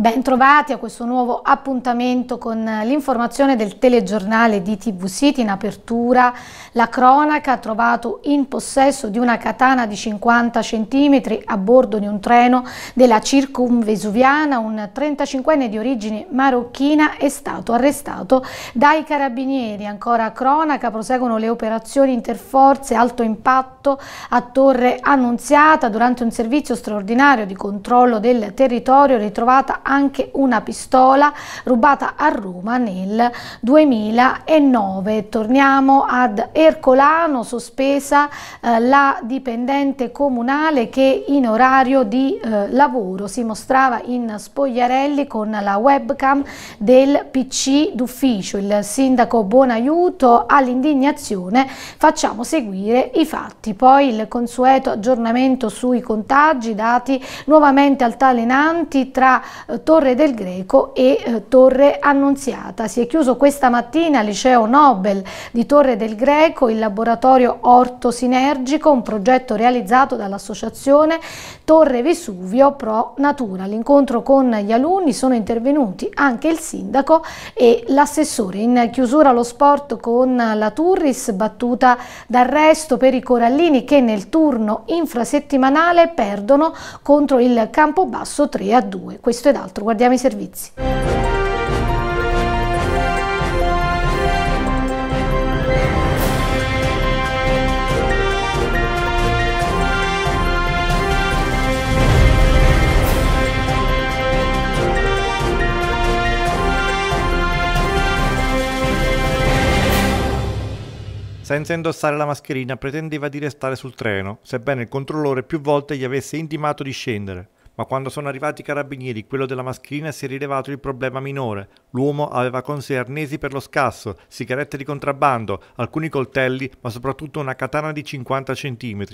Bentrovati a questo nuovo appuntamento con l'informazione del telegiornale di TV City. In apertura la cronaca ha trovato in possesso di una katana di 50 cm a bordo di un treno della Circumvesuviana. Un 35enne di origine marocchina è stato arrestato dai carabinieri. Ancora a cronaca proseguono le operazioni interforze alto impatto a Torre Annunziata durante un servizio straordinario di controllo del territorio ritrovata anche una pistola rubata a Roma nel 2009. Torniamo ad Ercolano, sospesa eh, la dipendente comunale che in orario di eh, lavoro si mostrava in spogliarelli con la webcam del PC d'ufficio. Il sindaco Buonaiuto all'indignazione facciamo seguire i fatti. Poi il consueto aggiornamento sui contagi, dati nuovamente altalenanti tra eh, Torre del Greco e eh, Torre Annunziata. Si è chiuso questa mattina al Liceo Nobel di Torre del Greco il laboratorio Orto Sinergico, un progetto realizzato dall'associazione Torre Vesuvio Pro Natura. All'incontro con gli alunni sono intervenuti anche il sindaco e l'assessore. In chiusura lo sport con la Turris, battuta d'arresto per i Corallini che nel turno infrasettimanale perdono contro il Campobasso 3 a 2. Questo è altro altro, guardiamo i servizi. senza indossare la mascherina, pretendeva di restare sul treno, sebbene il controllore più volte gli avesse intimato di scendere ma quando sono arrivati i carabinieri, quello della mascherina si è rilevato il problema minore. L'uomo aveva con sé arnesi per lo scasso, sigarette di contrabbando, alcuni coltelli, ma soprattutto una katana di 50 cm.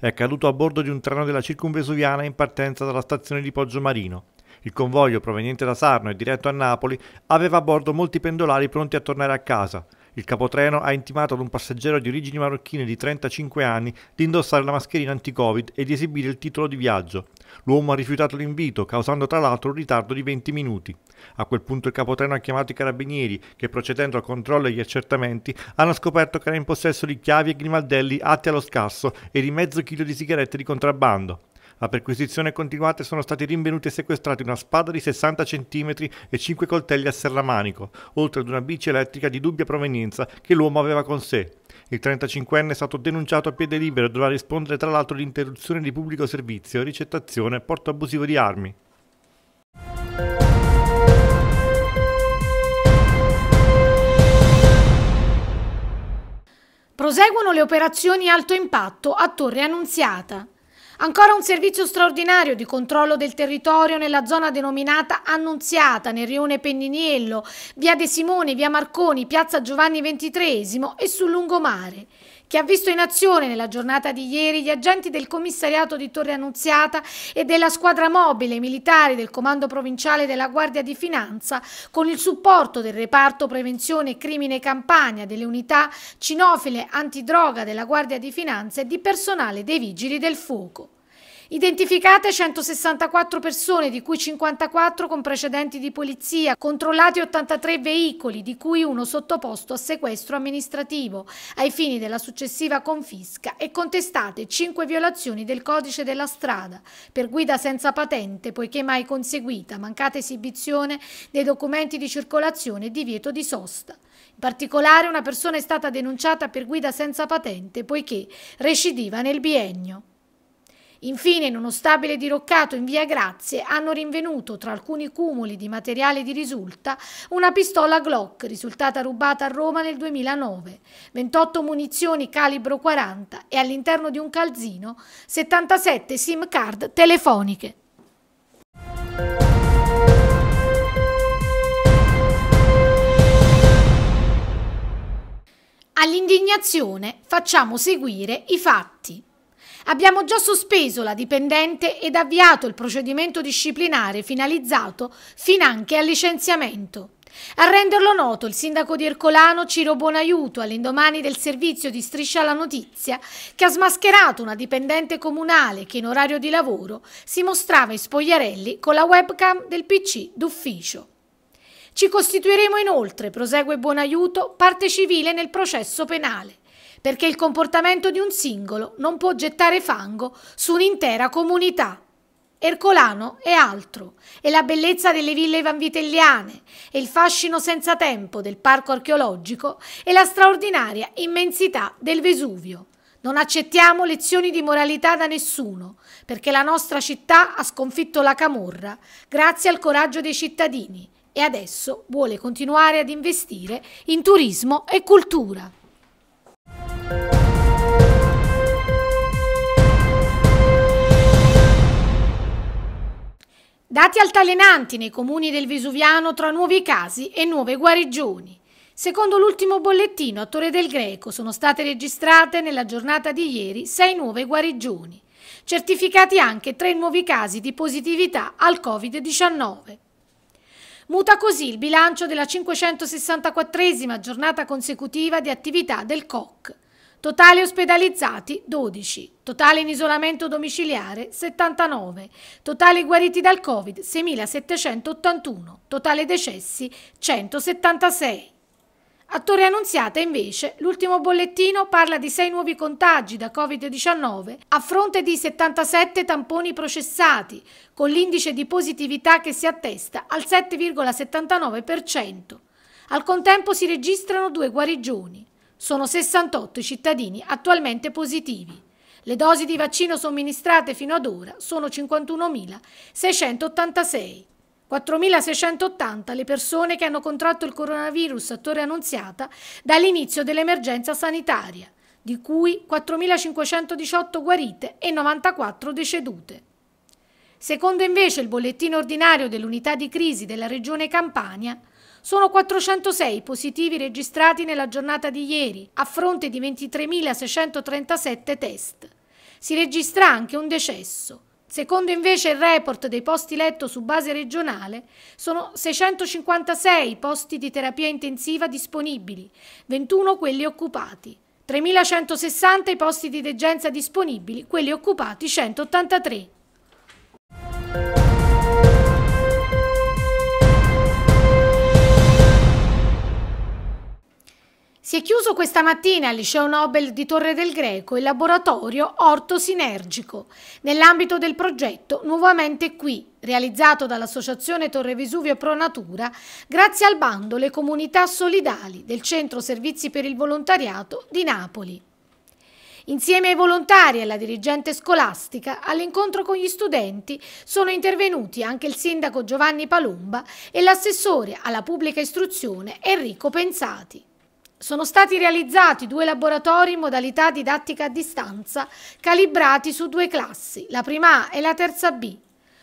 È caduto a bordo di un treno della circumvesuviana in partenza dalla stazione di Poggiomarino. Il convoglio proveniente da Sarno e diretto a Napoli aveva a bordo molti pendolari pronti a tornare a casa. Il capotreno ha intimato ad un passeggero di origini marocchine di 35 anni di indossare la mascherina anti-Covid e di esibire il titolo di viaggio. L'uomo ha rifiutato l'invito, causando tra l'altro un ritardo di 20 minuti. A quel punto il capotreno ha chiamato i carabinieri, che procedendo al controllo e agli accertamenti hanno scoperto che era in possesso di chiavi e grimaldelli atti allo scasso e di mezzo chilo di sigarette di contrabbando. A perquisizione continuate sono stati rinvenuti e sequestrati una spada di 60 cm e 5 coltelli a serramanico, oltre ad una bici elettrica di dubbia provenienza che l'uomo aveva con sé. Il 35enne è stato denunciato a piede libero e dovrà rispondere tra l'altro di interruzione di pubblico servizio, ricettazione e porto abusivo di armi. Proseguono le operazioni alto impatto a Torre Annunziata. Ancora un servizio straordinario di controllo del territorio nella zona denominata Annunziata, nel rione Penniniello, via De Simone, via Marconi, piazza Giovanni XXIII e sul lungomare che ha visto in azione nella giornata di ieri gli agenti del commissariato di Torre Annunziata e della squadra mobile militari del Comando Provinciale della Guardia di Finanza con il supporto del reparto prevenzione crimine Campania, delle unità cinofile antidroga della Guardia di Finanza e di personale dei Vigili del Fuoco. Identificate 164 persone, di cui 54 con precedenti di polizia, controllati 83 veicoli, di cui uno sottoposto a sequestro amministrativo, ai fini della successiva confisca e contestate 5 violazioni del codice della strada, per guida senza patente, poiché mai conseguita, mancata esibizione dei documenti di circolazione e divieto di sosta. In particolare una persona è stata denunciata per guida senza patente, poiché recidiva nel biennio. Infine, in uno stabile diroccato in via Grazie, hanno rinvenuto, tra alcuni cumuli di materiale di risulta, una pistola Glock risultata rubata a Roma nel 2009, 28 munizioni calibro 40 e all'interno di un calzino 77 SIM card telefoniche. All'indignazione facciamo seguire i fatti. Abbiamo già sospeso la dipendente ed avviato il procedimento disciplinare finalizzato finanche al licenziamento. A renderlo noto il sindaco di Ercolano Ciro Buonaiuto all'indomani del servizio di Striscia la Notizia che ha smascherato una dipendente comunale che in orario di lavoro si mostrava in spogliarelli con la webcam del PC d'ufficio. Ci costituiremo inoltre, prosegue Buonaiuto, parte civile nel processo penale perché il comportamento di un singolo non può gettare fango su un'intera comunità. Ercolano è altro, è la bellezza delle ville vanvitelliane, è il fascino senza tempo del parco archeologico e la straordinaria immensità del Vesuvio. Non accettiamo lezioni di moralità da nessuno, perché la nostra città ha sconfitto la camorra grazie al coraggio dei cittadini e adesso vuole continuare ad investire in turismo e cultura. Dati altalenanti nei comuni del Vesuviano tra nuovi casi e nuove guarigioni. Secondo l'ultimo bollettino a Torre del Greco sono state registrate nella giornata di ieri sei nuove guarigioni, certificati anche tre nuovi casi di positività al Covid-19. Muta così il bilancio della 564esima giornata consecutiva di attività del COC. Totali ospedalizzati 12, totale in isolamento domiciliare 79, totali guariti dal Covid 6781, totale decessi 176. A Torre Annunziata invece l'ultimo bollettino parla di 6 nuovi contagi da Covid-19 a fronte di 77 tamponi processati, con l'indice di positività che si attesta al 7,79%. Al contempo si registrano due guarigioni, sono 68 i cittadini attualmente positivi. Le dosi di vaccino somministrate fino ad ora sono 51.686. 4.680 le persone che hanno contratto il coronavirus a Torre Annunziata dall'inizio dell'emergenza sanitaria, di cui 4.518 guarite e 94 decedute. Secondo invece il bollettino ordinario dell'unità di crisi della regione Campania, sono 406 positivi registrati nella giornata di ieri, a fronte di 23.637 test. Si registra anche un decesso. Secondo invece il report dei posti letto su base regionale, sono 656 posti di terapia intensiva disponibili, 21 quelli occupati, 3.160 i posti di degenza disponibili, quelli occupati 183. Si è chiuso questa mattina al Liceo Nobel di Torre del Greco il laboratorio Orto Sinergico, nell'ambito del progetto Nuovamente Qui, realizzato dall'Associazione Torre Vesuvio Pro Natura grazie al bando Le Comunità Solidali del Centro Servizi per il Volontariato di Napoli. Insieme ai volontari e alla dirigente scolastica, all'incontro con gli studenti sono intervenuti anche il sindaco Giovanni Palumba e l'assessore alla pubblica istruzione Enrico Pensati. Sono stati realizzati due laboratori in modalità didattica a distanza, calibrati su due classi, la prima A e la terza B.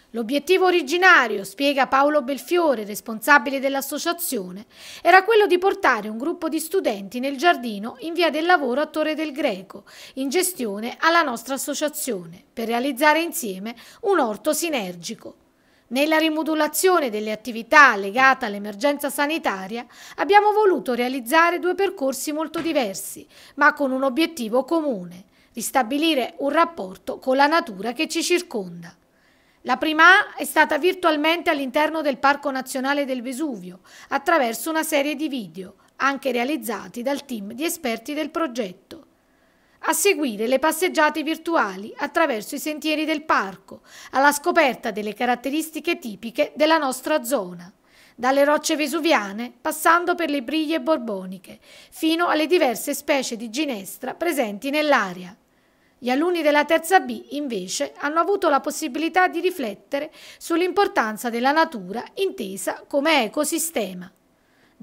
L'obiettivo originario, spiega Paolo Belfiore, responsabile dell'associazione, era quello di portare un gruppo di studenti nel giardino in via del lavoro a Torre del Greco, in gestione alla nostra associazione, per realizzare insieme un orto sinergico. Nella rimodulazione delle attività legate all'emergenza sanitaria abbiamo voluto realizzare due percorsi molto diversi, ma con un obiettivo comune, ristabilire un rapporto con la natura che ci circonda. La prima è stata virtualmente all'interno del Parco Nazionale del Vesuvio, attraverso una serie di video, anche realizzati dal team di esperti del progetto a seguire le passeggiate virtuali attraverso i sentieri del parco, alla scoperta delle caratteristiche tipiche della nostra zona, dalle rocce vesuviane passando per le briglie borboniche, fino alle diverse specie di ginestra presenti nell'area. Gli alunni della terza B, invece, hanno avuto la possibilità di riflettere sull'importanza della natura intesa come ecosistema.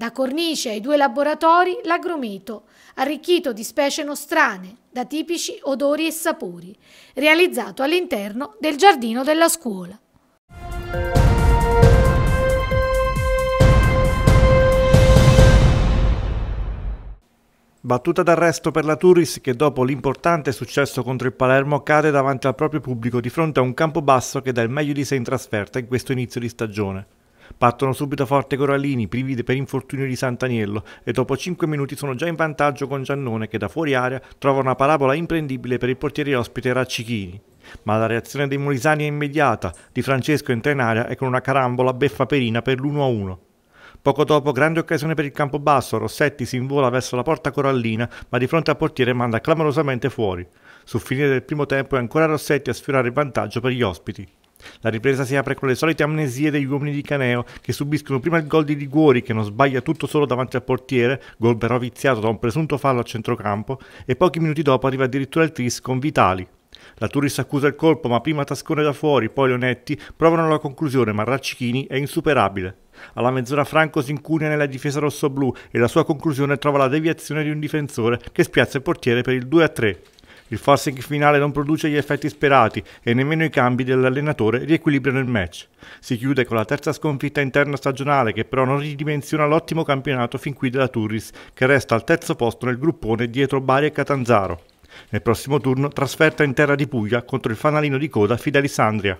La cornice e i due laboratori l'agrumeto, arricchito di specie nostrane, da tipici odori e sapori, realizzato all'interno del giardino della scuola. Battuta d'arresto per la Turis che dopo l'importante successo contro il Palermo cade davanti al proprio pubblico di fronte a un campo basso che dà il meglio di sé in trasferta in questo inizio di stagione. Partono subito forte Corallini, privi per infortunio di Santaniello e dopo 5 minuti sono già in vantaggio con Giannone che da fuori area trova una parabola imprendibile per il portiere ospite Raccichini. Ma la reazione dei Molisani è immediata, Di Francesco entra in area e con una carambola beffa Perina per l'1-1. Poco dopo, grande occasione per il campo basso, Rossetti si invola verso la porta corallina, ma di fronte al portiere manda clamorosamente fuori. Sul finire del primo tempo è ancora Rossetti a sfiorare il vantaggio per gli ospiti. La ripresa si apre con le solite amnesie degli uomini di Caneo che subiscono prima il gol di Liguori che non sbaglia tutto solo davanti al portiere, gol però viziato da un presunto fallo a centrocampo e pochi minuti dopo arriva addirittura il tris con Vitali. La Turis accusa il colpo, ma prima Tascone da fuori, poi Leonetti provano la conclusione, ma Raccichini è insuperabile. Alla mezz'ora Franco si incunea nella difesa rossoblù e la sua conclusione trova la deviazione di un difensore che spiazza il portiere per il 2-3. Il forcing finale non produce gli effetti sperati e nemmeno i cambi dell'allenatore riequilibrano il match. Si chiude con la terza sconfitta interna stagionale che però non ridimensiona l'ottimo campionato fin qui della Turris che resta al terzo posto nel gruppone dietro Bari e Catanzaro. Nel prossimo turno trasferta in terra di Puglia contro il fanalino di coda Fidelisandria.